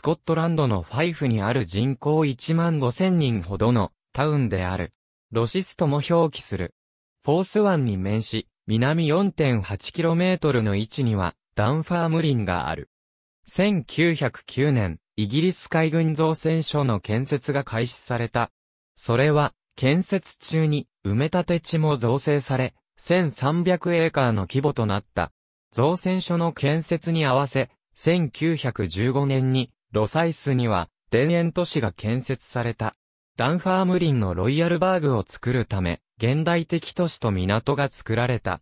スコットランドのファイフにある人口1万5千人ほどのタウンである。ロシスとも表記する。フォース湾に面し、南 4.8km の位置にはダンファームリンがある。1909年、イギリス海軍造船所の建設が開始された。それは、建設中に埋め立て地も造成され、1300エーカーの規模となった。造船所の建設に合わせ、1915年にロサイスには、田園都市が建設された。ダンファーム林のロイヤルバーグを作るため、現代的都市と港が作られた。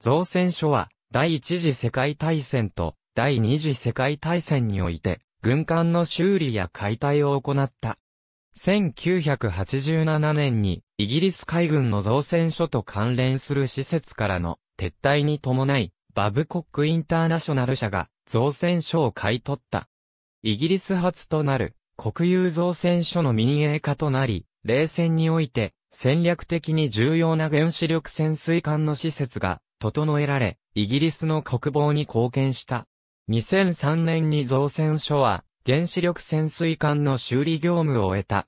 造船所は、第一次世界大戦と第二次世界大戦において、軍艦の修理や解体を行った。1987年に、イギリス海軍の造船所と関連する施設からの撤退に伴い、バブコックインターナショナル社が造船所を買い取った。イギリス初となる国有造船所の民営化となり、冷戦において戦略的に重要な原子力潜水艦の施設が整えられ、イギリスの国防に貢献した。2003年に造船所は原子力潜水艦の修理業務を終えた。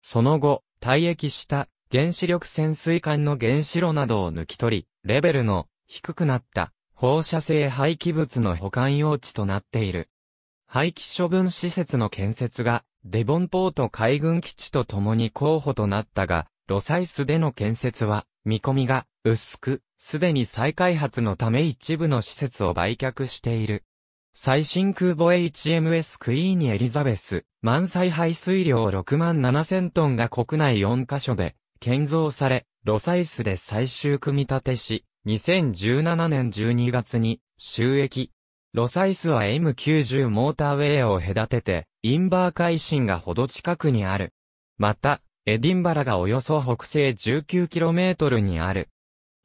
その後、退役した原子力潜水艦の原子炉などを抜き取り、レベルの低くなった放射性廃棄物の保管用地となっている。廃棄処分施設の建設が、デボンポート海軍基地と共に候補となったが、ロサイスでの建設は、見込みが、薄く、すでに再開発のため一部の施設を売却している。最新空母 HMS クイーニエリザベス、満載排水量6万7000トンが国内4カ所で、建造され、ロサイスで最終組み立てし、2017年12月に、収益、ロサイスは M90 モーターウェイを隔てて、インバー海進がほど近くにある。また、エディンバラがおよそ北西 19km にある。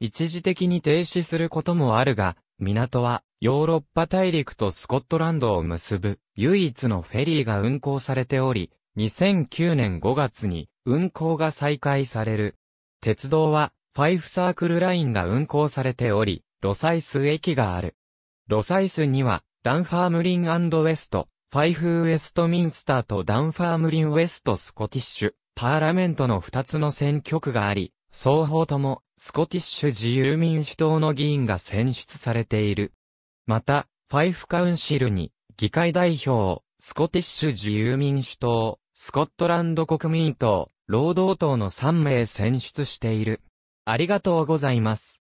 一時的に停止することもあるが、港はヨーロッパ大陸とスコットランドを結ぶ唯一のフェリーが運航されており、2009年5月に運航が再開される。鉄道はファイフサークルラインが運行されており、ロサイス駅がある。ロサイスには、ダンファームリンウェスト、ファイフウェストミンスターとダンファームリンウェストスコティッシュ、パーラメントの2つの選挙区があり、双方とも、スコティッシュ自由民主党の議員が選出されている。また、ファイフカウンシルに、議会代表、スコティッシュ自由民主党、スコットランド国民党、労働党の3名選出している。ありがとうございます。